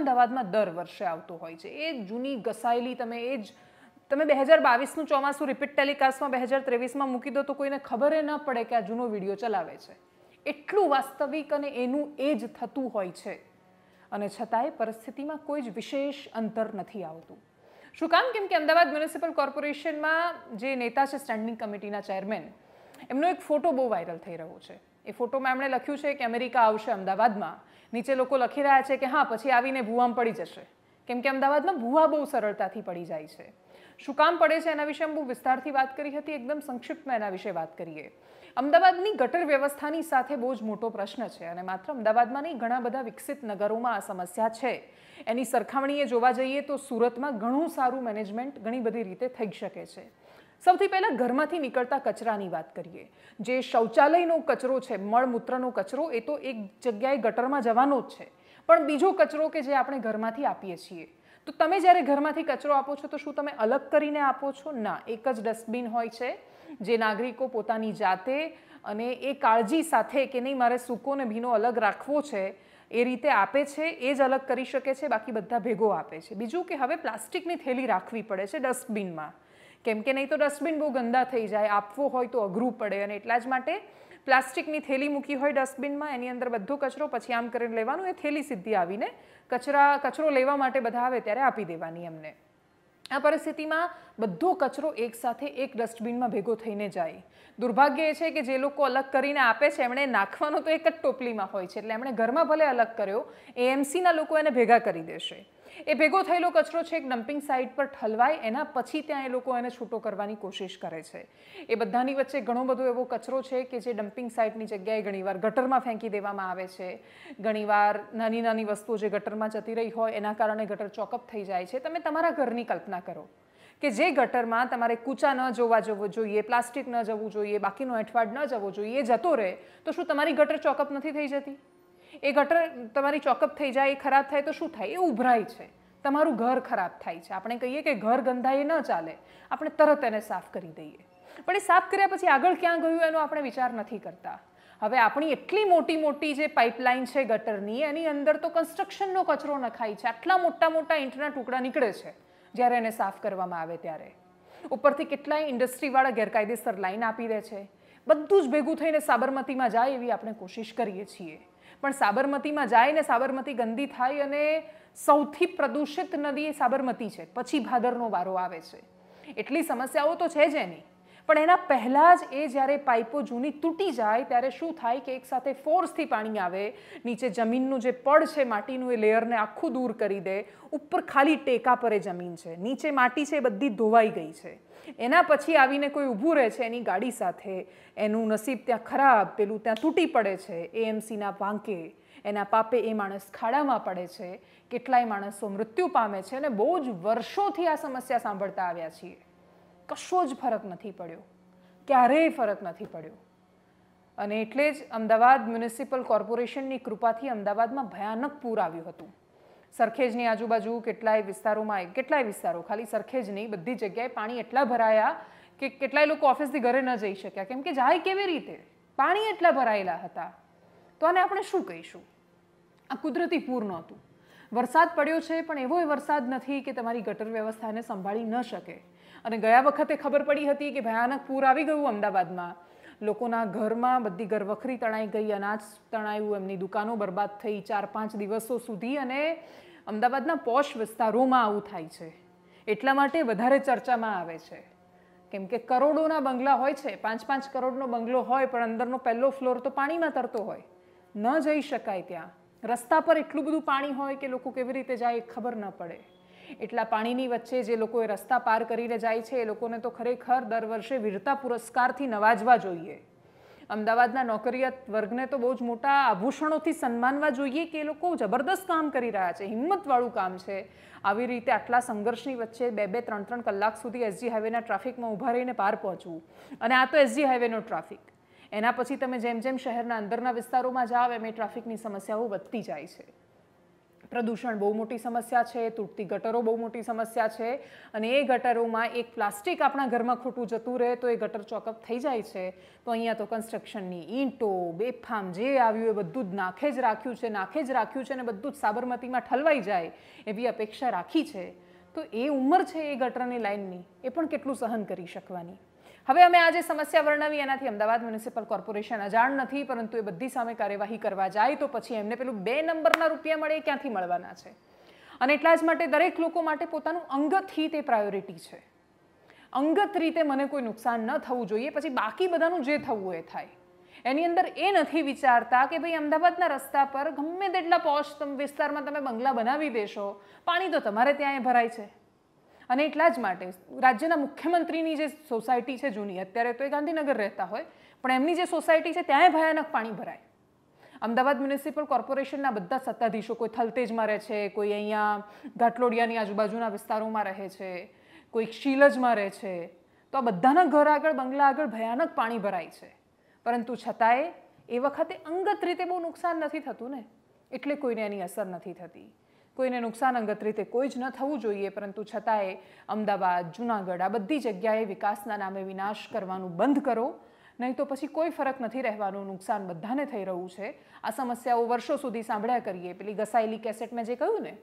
અમદાવાદમાં દર વર્ષે આવતો હોય છે એ જૂની ઘસાયેલી તમે એ જ તમે બે હજાર બાવીસનું ચોમાસું રિપીટ ટેલિકાસ્ટમાં બે હજાર ત્રેવીસમાં મૂકી દો તો કોઈને ખબર ન પડે કે આ જૂનો વિડીયો ચલાવે છે એટલું વાસ્તવિક અને એનું એ જ થતું હોય છે અને છતાંય પરિસ્થિતિમાં કોઈ જ વિશેષ અંતર નથી આવતું શું કામ કેમ કે અમદાવાદ મ્યુનિસિપલ કોર્પોરેશનમાં જે નેતા છે સ્ટેન્ડિંગ કમિટીના ચેરમેન એમનો એક ફોટો બહુ વાયરલ થઈ રહ્યો છે એ ફોટોમાં એમણે લખ્યું છે કે અમેરિકા આવશે અમદાવાદમાં નીચે લોકો લખી રહ્યા છે કે હા પછી આવીને ભૂવામ પડી જશે કેમ કે અમદાવાદમાં ભૂવા બહુ સરળતાથી પડી જાય છે શું કામ પડે છે એના વિશે બહુ વિસ્તારથી વાત કરી હતી એકદમ સંક્ષિપ્તમાં એના વિશે વાત કરીએ અમદાવાદની ગટર વ્યવસ્થાની સાથે બહુ જ મોટો પ્રશ્ન છે અને માત્ર અમદાવાદમાં નહીં ઘણા બધા વિકસિત નગરોમાં આ સમસ્યા છે એની સરખામણીએ જોવા જઈએ તો સુરતમાં ઘણું સારું મેનેજમેન્ટ ઘણી બધી રીતે થઈ શકે છે સૌથી પહેલાં ઘરમાંથી નીકળતા કચરાની વાત કરીએ જે શૌચાલયનો કચરો છે મળમૂત્રનો કચરો એ તો એક જગ્યાએ ગટરમાં જવાનો જ છે પણ બીજો કચરો કે જે આપણે ઘરમાંથી આપીએ છીએ તો તમે જ્યારે ઘરમાંથી કચરો આપો છો તો શું તમે અલગ કરીને આપો છો ના એક જ ડસ્ટબિન હોય છે જે નાગરિકો પોતાની જાતે અને એ કાળજી સાથે કે નહીં મારે સૂકો ને ભીનો અલગ રાખવો છે એ રીતે આપે છે એ જ અલગ કરી શકે છે બાકી બધા ભેગો આપે છે બીજું કે હવે પ્લાસ્ટિકની થેલી રાખવી પડે છે ડસ્ટબિનમાં કેમકે નહીં તો ડસ્ટબિન બહુ ગંદા થઈ જાય આપવો હોય તો અઘરું પડે અને એટલા જ માટે પ્લાસ્ટિકની થેલી મૂકી હોય ડસ્ટબિનમાં એની અંદર બધો કચરો પછી આમ કરીને લેવાનું એ થેલી સીધી આવીને કચરા કચરો લેવા માટે બધા આવે ત્યારે આપી દેવાની એમને આ પરિસ્થિતિમાં બધો કચરો એકસાથે એક ડસ્ટબિનમાં ભેગો થઈને જાય દુર્ભાગ્ય એ છે કે જે લોકો અલગ કરીને આપે છે એમણે નાખવાનું તો એક જ ટોપલીમાં હોય છે એટલે એમણે ઘરમાં ભલે અલગ કર્યો એએમસીના લોકો એને ભેગા કરી દેશે એ ભેગો થયેલો કચરો છે એક ડમ્પિંગ સાઇટ પર ઠલવાય એના પછી ત્યાં એ લોકો એને છૂટો કરવાની કોશિશ કરે છે એ બધાની વચ્ચે ઘણો બધો એવો કચરો છે કે જે ડમ્પિંગ સાઇટની જગ્યાએ ઘણીવાર ગટરમાં ફેંકી દેવામાં આવે છે ઘણીવાર નાની નાની વસ્તુઓ જે ગટરમાં જતી રહી હોય એના કારણે ગટર ચોકઅપ થઈ જાય છે તમે તમારા ઘરની કલ્પના કરો કે જે ગટરમાં તમારે કૂચા ન જોવા જવું જોઈએ પ્લાસ્ટિક ન જવું જોઈએ બાકીનો એઠવાડ ન જવો જોઈએ જતો રહે તો શું તમારી ગટર ચોકઅપ નથી થઈ જતી એ ગટર તમારી ચોકઅપ થઈ જાય એ ખરાબ થાય તો શું થાય એ ઉભરાય છે તમારું ઘર ખરાબ થાય છે આપણે કહીએ કે ઘર ગંધાએ ન ચાલે આપણે તરત એને સાફ કરી દઈએ પણ એ સાફ કર્યા પછી આગળ ક્યાં ગયું એનો આપણે વિચાર નથી કરતા હવે આપણી એટલી મોટી મોટી જે પાઇપલાઇન છે ગટરની એની અંદર તો કન્સ્ટ્રક્શનનો કચરો નખાય છે આટલા મોટા મોટા ઈંટના ટુકડા નીકળે છે જ્યારે એને સાફ કરવામાં આવે ત્યારે ઉપરથી કેટલાય ઇન્ડસ્ટ્રીવાળા ગેરકાયદેસર લાઈન આપી દે છે બધું જ ભેગું થઈને સાબરમતીમાં જાય એવી આપણે કોશિશ કરીએ છીએ પણ સાબરમતીમાં જાય ને સાબરમતી ગંદી થાય અને સૌથી પ્રદૂષિત નદી સાબરમતી છે પછી ભાદરનો વારો આવે છે એટલી સમસ્યાઓ તો છે જ એની પણ એના પહેલાં જ એ જ્યારે પાઇપો જૂની તૂટી જાય ત્યારે શું થાય કે એકસાથે ફોર્સથી પાણી આવે નીચે જમીનનું જે પડ છે માટીનું એ લેયરને આખું દૂર કરી દે ઉપર ખાલી ટેકા પર એ જમીન છે નીચે માટી છે એ બધી ધોવાઈ ગઈ છે એના પછી આવીને કોઈ ઊભું રહે છે એની ગાડી સાથે એનું નસીબ ત્યાં ખરાબ પેલું ત્યાં તૂટી પડે છે એએમસીના વાંકે એના પાપે એ માણસ ખાડામાં પડે છે કેટલાય માણસો મૃત્યુ પામે છે અને બહુ જ વર્ષોથી આ સમસ્યા સાંભળતા આવ્યા છીએ કશો જ ફરક નથી પડ્યો ક્યારેય ફરક નથી પડ્યો અને એટલે જ અમદાવાદ મ્યુનિસિપલ કોર્પોરેશનની કૃપાથી અમદાવાદમાં ભયાનક પૂર આવ્યું હતું સરખેજની આજુબાજુ કેટલાય વિસ્તારોમાં કેટલાય વિસ્તારો ખાલી સરખેજ નહીં બધી જગ્યાએ પાણી એટલા ભરાયા કે કેટલાય લોકો ઓફિસથી ઘરે ન જઈ શક્યા કેમ કે જાય કેવી રીતે પાણી એટલા ભરાયેલા હતા તો આને આપણે શું કહીશું આ કુદરતી પૂર નહોતું વરસાદ પડ્યો છે પણ એવો વરસાદ નથી કે તમારી ગટર વ્યવસ્થાને સંભાળી ન શકે અને ગયા વખતે ખબર પડી હતી કે ભયાનક પૂર આવી ગયું અમદાવાદમાં લોકોના ઘરમાં બધી ઘરવખરી તણાઈ ગઈ અનાજ તણાયું એમની દુકાનો બરબાદ થઈ ચાર પાંચ દિવસો સુધી અને અમદાવાદના પોશ વિસ્તારોમાં આવું થાય છે એટલા માટે વધારે ચર્ચામાં આવે છે કેમ કે કરોડોના બંગલા હોય છે પાંચ પાંચ કરોડનો બંગલો હોય પણ અંદરનો પહેલો ફ્લોર તો પાણીમાં તરતો હોય ન જઈ શકાય ત્યાં રસ્તા પર એટલું બધું પાણી હોય કે લોકો કેવી રીતે જાય એ ખબર ન પડે એટલા પાણીની વચ્ચે જે લોકો એ રસ્તા પાર કરીને જાય છે એ લોકોને તો ખરેખર દર વર્ષે વીરતા પુરસ્કારથી નવાજવા જોઈએ અમદાવાદના નોકરિયાત વર્ગને તો બહુ જ મોટા આભૂષણોથી સન્માનવા જોઈએ કે એ લોકો જબરદસ્ત કામ કરી રહ્યા છે હિંમતવાળું કામ છે આવી રીતે આટલા સંઘર્ષની વચ્ચે બે બે ત્રણ ત્રણ કલાક સુધી એસજી હાઈવેના ટ્રાફિકમાં ઊભા રહીને પાર પહોંચવું અને આ તો એસજી હાઈવેનો ટ્રાફિક એના પછી તમે જેમ જેમ શહેરના અંદરના વિસ્તારોમાં જાઓ એમ એ ટ્રાફિકની સમસ્યાઓ વધતી જાય છે પ્રદૂષણ બહુ મોટી સમસ્યા છે તૂટતી ગટરો બહુ મોટી સમસ્યા છે અને એ ગટરોમાં એક પ્લાસ્ટિક આપણા ઘરમાં ખોટું જતું રહે તો એ ગટર ચોકઅપ થઈ જાય છે તો અહીંયા તો કન્સ્ટ્રક્શનની ઈંટો બેફામ જે આવ્યું એ બધું જ નાખે જ રાખ્યું છે નાખે જ રાખ્યું છે અને બધું જ સાબરમતીમાં ઠલવાઈ જાય એવી અપેક્ષા રાખી છે તો એ ઉંમર છે એ ગટરની લાઇનની એ પણ કેટલું સહન કરી શકવાની હવે અમે આજે સમસ્યા વર્ણવી એનાથી અમદાવાદ મ્યુનિસિપલ કોર્પોરેશન અજાણ નથી પરંતુ એ બધી સામે કાર્યવાહી કરવા જાય તો પછી એમને પેલું બે નંબરના રૂપિયા મળે ક્યાંથી મળવાના છે અને એટલા જ માટે દરેક લોકો માટે પોતાનું અંગત હિત એ પ્રાયોરિટી છે અંગત રીતે મને કોઈ નુકસાન ન થવું જોઈએ પછી બાકી બધાનું જે થવું એ થાય એની અંદર એ નથી વિચારતા કે ભાઈ અમદાવાદના રસ્તા પર ગમે તેટલા પોશ વિસ્તારમાં તમે બંગલા બનાવી દેશો પાણી તો તમારે ત્યાં એ ભરાય છે અને એટલા જ માટે રાજ્યના મુખ્યમંત્રીની જે સોસાયટી છે જૂની અત્યારે તો એ ગાંધીનગર રહેતા હોય પણ એમની જે સોસાયટી છે ત્યાંય ભયાનક પાણી ભરાય અમદાવાદ મ્યુનિસિપલ કોર્પોરેશનના બધા સત્તાધીશો કોઈ થલતેજમાં રહે છે કોઈ અહીંયા ઘાટલોડિયાની આજુબાજુના વિસ્તારોમાં રહે છે કોઈ શીલજમાં રહે છે તો આ બધાના ઘર આગળ બંગલા આગળ ભયાનક પાણી ભરાય છે પરંતુ છતાંય એ વખતે અંગત રીતે બહુ નુકસાન નથી થતું ને એટલે કોઈને એની અસર નથી થતી કોઈને નુકસાન અંગત રીતે કોઈ જ ન થવું જોઈએ પરંતુ છતાંય અમદાવાદ જુનાગઢ આ બધી જગ્યાએ વિકાસના નામે વિનાશ કરવાનું બંધ કરો નહીં તો પછી કોઈ ફરક નથી રહેવાનું નુકસાન બધાને થઈ રહ્યું છે આ સમસ્યાઓ વર્ષો સુધી સાંભળ્યા કરીએ પેલી ઘસાયેલી કેસેટ મેં જે કહ્યું ને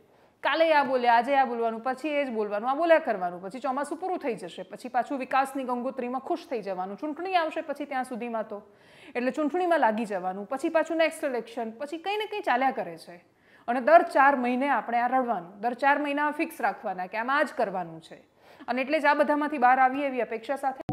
કાલે આ બોલે આજે આ બોલવાનું પછી એ જ બોલવાનું આ બોલ્યા કરવાનું પછી ચોમાસું પૂરું થઈ જશે પછી પાછું વિકાસની ગંગોત્રીમાં ખુશ થઈ જવાનું ચૂંટણી આવશે પછી ત્યાં સુધીમાં તો એટલે ચૂંટણીમાં લાગી જવાનું પછી પાછું નેક્સ્ટ ઇલેક્શન પછી કંઈ ને કંઈ ચાલ્યા કરે છે અને દર ચાર મહિને આપણે આ રડવાનું દર ચાર મહિના ફિક્સ રાખવાના કે આમાં આ જ કરવાનું છે અને એટલે જ આ બધામાંથી બહાર આવી એવી અપેક્ષા સાથે